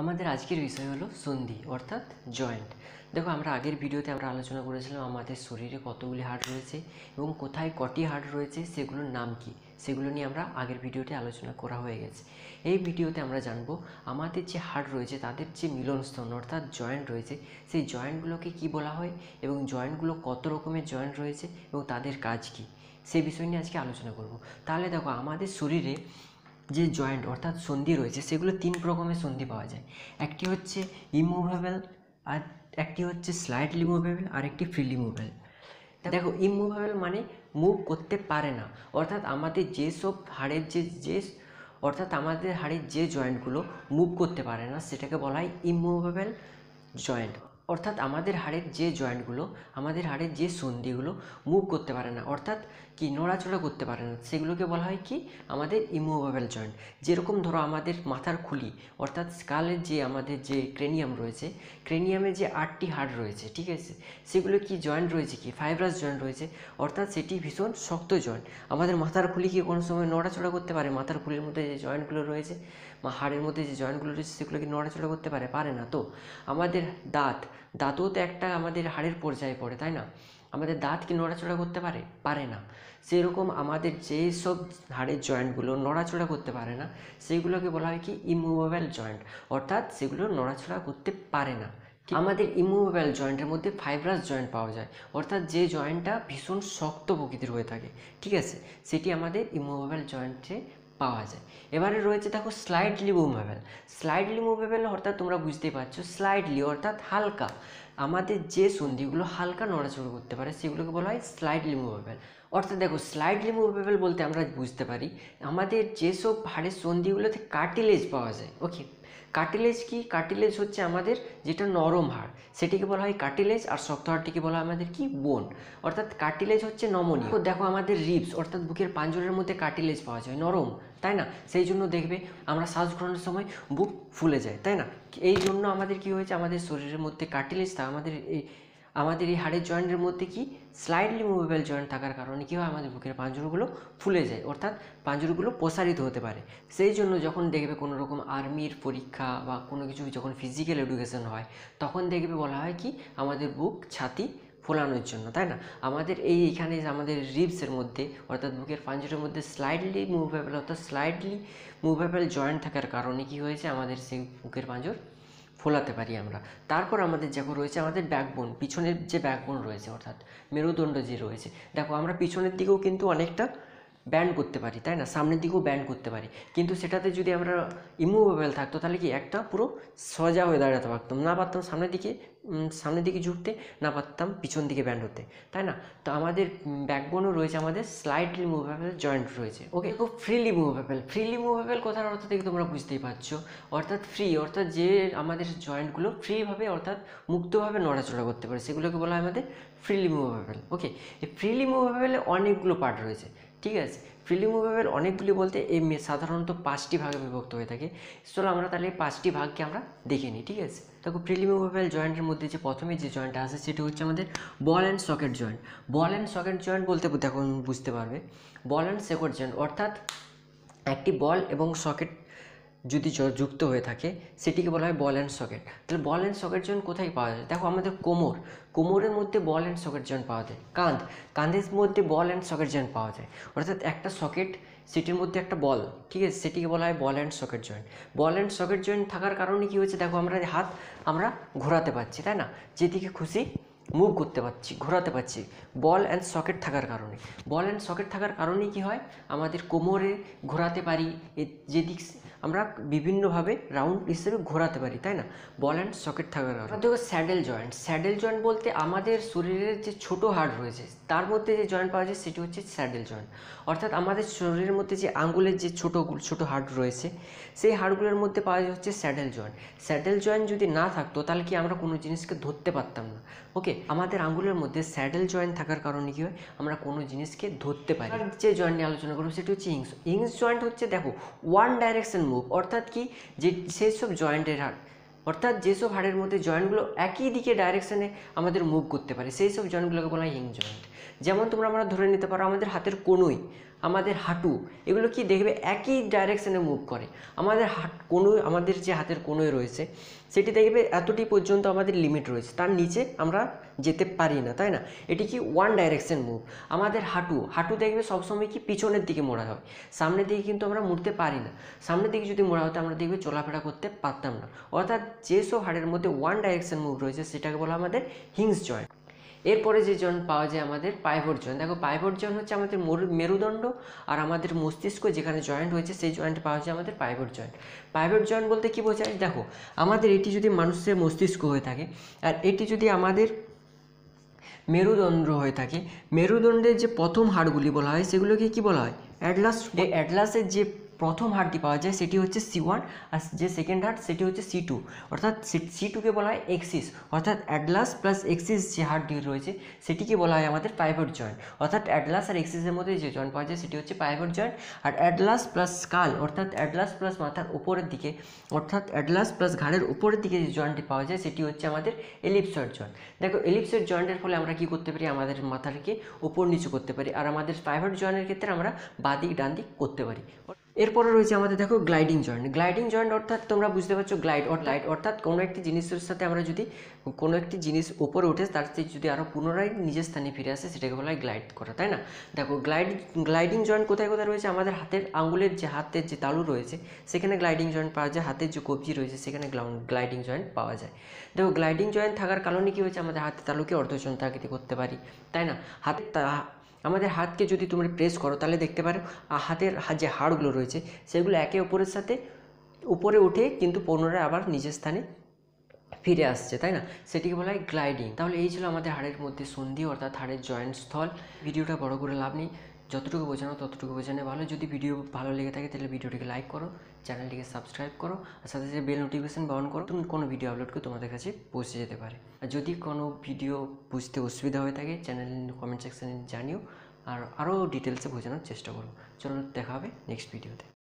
আমাদের আজকের বিষয় হলো সন্ধি অর্থাৎ জয়েন্ট দেখো আমরা আগের ভিডিওতে আমরা আলোচনা করেছিলাম আমাদের শরীরে কতগুলি হাড় রয়েছে এবং কোথায় কটি হাড় রয়েছে সেগুলোর নাম কি সেগুলো নিয়ে আমরা আগের ভিডিওতে আলোচনা করা হয়ে গেছে এই ভিডিওতে আমরা জানব আমাদের যে হাড় রয়েছে তাদের যে মিলনস্থন অর্থাৎ জয়েন্ট রয়েছে সেই জয়েন্টগুলোকে কি বলা হয় এবং জয়েন্টগুলো কত রকমের জয়েন্ট রয়েছে এবং তাদের কাজ কি সেই বিষয় নিয়ে আজকে আলোচনা করব তাহলে দেখো আমাদের শরীরে যে জয়েন্ট অর্থাৎ সন্ধি রয়েছে সেগুলো তিন রকমের সন্ধি পাওয়া যায় একটি হচ্ছে ইমুভেবল আর একটি হচ্ছে স্লাইডলি মুভেবল আর একটি ফ্রিলি মুভেবল দেখো ইমুভেবল মানে মুভ করতে পারে না অর্থাৎ আমাদের যেসব হাড়ের যে যে অর্থাৎ আমাদের হাড়ের যে জয়েন্টগুলো মুভ করতে পারে না সেটাকে বলা হয় ইমুভেবল জয়েন্ট অর্থাৎ আমাদের হাড়ের যে জয়েন্টগুলো আমাদের হাড়ের যে সন্ধিগুলো মুভ করতে পারে না অর্থাৎ কি নড়াচড়া করতে পারে না সেগুলোকে বলা হয় কি আমাদের ইমুভেবল জয়েন্ট যেরকম ধরো আমাদের মাথার খুলি অর্থাৎ স্কালের যে আমাদের যে ক্রেনিয়াম রয়েছে ক্রেনিয়ামে যে আটটি হাড় রয়েছে ঠিক আছে সেগুলো কি জয়েন্ট রয়েছে কি ফাইব্রাস জয়েন্ট রয়েছে অর্থাৎ সেটি ভীষণ শক্ত জয়েন্ট আমাদের মাথার খুলি কি কোনো সময় নড়াচড়া করতে পারে মাথার খুলির মধ্যে যে জয়েন্টগুলো রয়েছে বা হাড়ের মধ্যে যে জয়েন্টগুলো রয়েছে সেগুলো কি নড়াচড়া করতে পারে পারে না তো আমাদের দাঁত দাঁতও তো একটা আমাদের হাড়ের পর্যায়ে পড়ে তাই না আমাদের দাঁত কি নড়াচড়া করতে পারে পারে না সেরকম আমাদের যেই সব হাড়ের জয়েন্টগুলো নড়াচড়া করতে পারে না সেইগুলোকে বলা হয় কি ইমুভেবল জয়েন্ট অর্থাৎ সেগুলো নড়াচড়া করতে পারে না আমাদের ইমুভেবল জয়েন্টের মধ্যে ফাইব্রাস জয়েন্ট পাওয়া যায় অর্থাৎ যে জয়েন্টটা ভীষণ শক্ত প্রকৃতির হয়ে থাকে ঠিক আছে সেটি আমাদের ইমুভেবল জয়েন্টে পাওয়া যায় এবারে রয়েছে দেখো স্লাইডলি মুভেবল স্লাইডলি মুভেবল অর্থাৎ তোমরা বুঝতেই পারছো স্লাইডলি অর্থাৎ হালকা আমাদের যে সন্ধিগুলো হালকা নড়াচড় করতে পারে সেগুলোকে বলা হয় স্লাইডলি মুভেবল অর্থাৎ দেখো স্লাইডলি মুভেবল বলতে আমরা বুঝতে পারি আমাদের যেসব হাড়ের সন্ধিগুলোতে কার্টিলেজ পাওয়া যায় ওকে কার্টিলেজ কি কার্টিলেজ হচ্ছে আমাদের যেটা নরম হাড় সেটিকে বলা হয় কার্টিলেজ আর শক্ত হাড়টিকে বলা হয় আমাদের কি বোন অর্থাৎ কার্টিলেজ হচ্ছে নমনীয় দেখো আমাদের রিপস অর্থাৎ বুকের পাঞ্জরের মধ্যে কার্টিলেজ পাওয়া যায় নরম তাই না সেই জন্য দেখবে আমরা শ্বাস গ্রহণের সময় বুক ফুলে যায় তাই না এই জন্য আমাদের কি হয়েছে আমাদের শরীরের মধ্যে কার্টিলেজ তা আমাদের এই আমাদের এই হাড়ের জয়েন্টের মধ্যে কি স্লাইডলি মুভেবল জয়েন্ট থাকার কারণে কী হয় আমাদের বুকের পাঞ্জুরগুলো ফুলে যায় অর্থাৎ পাঞ্জুরগুলো প্রসারিত হতে পারে সেই জন্য যখন দেখবে কোনো রকম আর্মির পরীক্ষা বা কোনো কিছু যখন ফিজিক্যাল এডুকেশন হয় তখন দেখবে বলা হয় কি আমাদের বুক ছাতি ফোলানোর জন্য তাই না আমাদের এই এখানে আমাদের রিবসের মধ্যে অর্থাৎ বুকের পাঞ্জুরের মধ্যে স্লাইডলি মুভেবল অর্থাৎ স্লাইডলি মুভেবল জয়েন্ট থাকার কারণে কি হয়েছে আমাদের সেই বুকের পাঞ্জুর ফোলাতে পারি আমরা তারপর আমাদের যখন রয়েছে আমাদের ব্যাকবোন পিছনের যে ব্যাকবোন রয়েছে অর্থাৎ মেরুদণ্ড যে রয়েছে দেখো আমরা পিছনের দিকেও কিন্তু অনেকটা ব্যান্ড করতে পারি তাই না সামনের দিকেও ব্যান্ড করতে পারি কিন্তু সেটাতে যদি আমরা ইমুভেবল থাকতো তাহলে কি একটা পুরো সোজা হয়ে দাঁড়াতে পারতাম না পারতাম সামনের দিকে সামনের দিকে ঝুঁকতে না পারতাম পিছন দিকে ব্যান্ড হতে তাই না তো আমাদের ব্যাকবোনও রয়েছে আমাদের স্লাইডলি মুভেবল জয়েন্ট রয়েছে ওকে খুব ফ্রিলি মুভেবল ফ্রিলি মুভেবল কথার অর্থ থেকে তোমরা বুঝতেই পারছো অর্থাৎ ফ্রি অর্থাৎ যে আমাদের জয়েন্টগুলো ফ্রিভাবে অর্থাৎ মুক্তভাবে নড়াচড়া করতে পারে সেগুলোকে বলা হয় আমাদের ফ্রিলি মুভেবল ওকে এই ফ্রিলি মুভেবলে অনেকগুলো পার্ট রয়েছে ঠিক আছে প্রিলিমোভাবের অনেকগুলি বলতে এই সাধারণত পাঁচটি ভাগে বিভক্ত হয়ে থাকে চলো আমরা তাহলে পাঁচটি ভাগকে আমরা দেখে নিই ঠিক আছে দেখো প্রিলিমোভাবেল জয়েন্টের মধ্যে যে প্রথমে যে জয়েন্টটা আছে সেটি হচ্ছে আমাদের ball and socket joint ball and socket joint বলতে দেখো বুঝতে পারবে বল অ্যান্ড সেকট জয়েন্ট অর্থাৎ একটি বল এবং সকেট যদি যুক্ত হয়ে থাকে সেটিকে বলা হয় বল অ্যান্ড সকেট তাহলে বল অ্যান্ড সকেট জয়েন কোথায় পাওয়া যায় দেখো আমাদের কোমর কোমরের মধ্যে বল অ্যান্ড সকেট জয়েন পাওয়া যায় কাঁধ কাঁধের মধ্যে বল অ্যান্ড সকেট জয়েন্ট পাওয়া যায় অর্থাৎ একটা সকেট সেটির মধ্যে একটা বল ঠিক আছে সেটিকে বলা হয় ball and socket joint ball and socket joint থাকার কারণে কী হয়েছে দেখো আমরা হাত আমরা ঘোরাতে পারছি তাই না যেদিকে খুশি মুভ করতে পারছি ঘোরাতে পারছি বল অ্যান্ড সকেট থাকার কারণে বল অ্যান্ড সকেট থাকার কারণে কি হয় আমাদের কোমরে ঘোরাতে পারি যেদিক আমরা বিভিন্নভাবে রাউন্ড হিসেবে ঘোরাতে পারি তাই না বল অ্যান্ড সকেট থাকার কারণে দেখো স্যাডেল জয়েন্ট স্যাডেল জয়েন্ট বলতে আমাদের শরীরের যে ছোট হাড় রয়েছে তার মধ্যে যে জয়েন্ট পাওয়া যায় সেটি হচ্ছে স্যাডেল জয়েন্ট অর্থাৎ আমাদের শরীরের মধ্যে যে আঙুলের যে ছোটো ছোটো হাড় রয়েছে সেই হাড়গুলোর মধ্যে পাওয়া যায় হচ্ছে স্যাডেল জয়েন্ট স্যাডেল জয়েন্ট যদি না থাকতো তাহলে কি আমরা কোনো জিনিসকে ধরতে পারতাম না ওকে আমাদের আঙ্গুলের মধ্যে স্যাডেল জয়েন্ট থাকার কারণে কী হয় আমরা কোনো জিনিসকে ধরতে পারি যে জয়েন্ট নিয়ে আলোচনা করবো সেটি হচ্ছে ইংস ইংস জয়েন্ট হচ্ছে দেখো ওয়ান ডাইরেকশন মুভ অর্থাৎ কি যে সেই সব জয়েন্টের হাড় অর্থাৎ যেসব হাড়ের মধ্যে জয়েন্টগুলো একই দিকে ডাইরেকশানে আমাদের মুভ করতে পারে সেই সব জয়েন্টগুলোকে বলা হয় ইংস জয়েন্ট যেমন তোমরা আমরা ধরে নিতে পারো আমাদের হাতের কোনোই আমাদের হাঁটু এগুলো কি দেখবে একই ডাইরেকশানে মুভ করে আমাদের হাট কনুই আমাদের যে হাতের কোনোই রয়েছে সেটি দেখবে এতটি পর্যন্ত আমাদের লিমিট রয়েছে তার নিচে আমরা যেতে পারি না তাই না এটি কি ওয়ান ডাইরেকশন মুভ আমাদের হাঁটু হাঁটু দেখবে সবসময় কি পিছনের দিকে মোড়া হয় সামনের দিকে কিন্তু আমরা মুড়তে পারি না সামনের দিকে যদি মোড়া হতো আমরা দেখবে চলাফেরা করতে পারতাম না অর্থাৎ যেসব হাড়ের মধ্যে ওয়ান ডাইরেকশন মুভ রয়েছে সেটাকে বলা আমাদের হিংস জয়েন্ট এরপরে যে জয়েন্ট পাওয়া যায় আমাদের পাইভট জয়েন দেখো পাইভট জয়েন হচ্ছে আমাদের মেরুদণ্ড আর আমাদের মস্তিষ্ক যেখানে জয়েন্ট হয়েছে সেই জয়েন্ট পাওয়া যায় আমাদের পাইভট জয়েন্ট পাইভট জয়েন্ট বলতে কী বোঝায় দেখো আমাদের এটি যদি মানুষের মস্তিষ্ক হয়ে থাকে আর এটি যদি আমাদের মেরুদণ্ড হয়ে থাকে মেরুদণ্ডের যে প্রথম হাড়গুলি বলা হয় সেগুলোকে কি বলা হয় অ্যাটলাস এই অ্যাটলাসের যে প্রথম হারটি পাওয়া যায় সেটি হচ্ছে সি ওয়ান আর যে সেকেন্ড হার সেটি হচ্ছে সি টু অর্থাৎ সি টুকে বলা হয় এক্সিস অর্থাৎ অ্যাডলাস প্লাস এক্সিস যে হারটি রয়েছে সেটিকে বলা হয় আমাদের প্রাইভেট জয়েন্ট অর্থাৎ অ্যাডলাস আর এক্সিসের মধ্যে যে জয়েন্ট পাওয়া যায় সেটি হচ্ছে প্রাইভেট জয়েন্ট আর অ্যাডলাস প্লাস কাল অর্থাৎ অ্যাডলাস প্লাস মাথার উপরের দিকে অর্থাৎ অ্যাডলাস প্লাস ঘাড়ের উপরের দিকে যে জয়েন্টটি পাওয়া যায় সেটি হচ্ছে আমাদের এলিপসয়েড জয়েন্ট দেখো এলিপসয়েড জয়েন্টের ফলে আমরা কি করতে পারি আমাদের মাথারকে উপর নিচু করতে পারি আর আমাদের প্রাইভেট জয়েনের ক্ষেত্রে আমরা বাদিক ডান দিক করতে পারি এরপরে রয়েছে আমাদের দেখো গ্লাইডিং জয়েন্ট গ্লাইডিং জয়েন্ট অর্থাৎ তোমরা বুঝতে পারছো গ্লাইড লাইট অর্থাৎ কোনো একটি জিনিসের সাথে আমরা যদি কোনো একটি জিনিস ওপরে উঠে তার থেকে যদি আরও পুনরায় নিজের স্থানে ফিরে আসে সেটাকে বলা হয় গ্লাইড করা তাই না দেখো গ্লাইড গ্লাইডিং জয়েন্ট কোথায় কোথায় রয়েছে আমাদের হাতের আঙুলের যে হাতের যে তালু রয়েছে সেখানে গ্লাইডিং জয়েন্ট পাওয়া যায় হাতের যে কবজি রয়েছে সেখানে গ্লাইডিং জয়েন্ট পাওয়া যায় দেখো গ্লাইডিং জয়েন্ট থাকার কারণে কী হয়েছে আমাদের হাতের তালুকে অর্ধচন্দ্রাকৃতি করতে পারি তাই না হাতের আমাদের হাতকে যদি তোমরা প্রেস করো তাহলে দেখতে পারো হাতের যে হাড়গুলো রয়েছে সেগুলো একে অপরের সাথে উপরে উঠে কিন্তু পুনরায় আবার নিজের স্থানে ফিরে আসছে তাই না সেটিকে বলা হয় গ্লাইডিং তাহলে এই ছিল আমাদের হাড়ের মধ্যে সন্ধি অর্থাৎ হাড়ের জয়েন্ট স্থল ভিডিওটা বড় করে লাভ নেই যতটুকু বোঝানো ততটুকু বোঝানো ভালো যদি ভিডিও ভালো লেগে থাকে তাহলে ভিডিওটিকে লাইক করো চ্যানেলটিকে সাবস্ক্রাইব করো আর সাথে সাথে বেল নোটিফিকেশান বহন করো তুমি কোনো ভিডিও আপলোড করে তোমাদের কাছে পৌঁছে যেতে পারে আর যদি কোনো ভিডিও বুঝতে অসুবিধা হয়ে থাকে চ্যানেল কমেন্ট সেকশানে জানিও আর আরও ডিটেলসে বোঝানোর চেষ্টা করো চলো দেখা হবে নেক্সট ভিডিওতে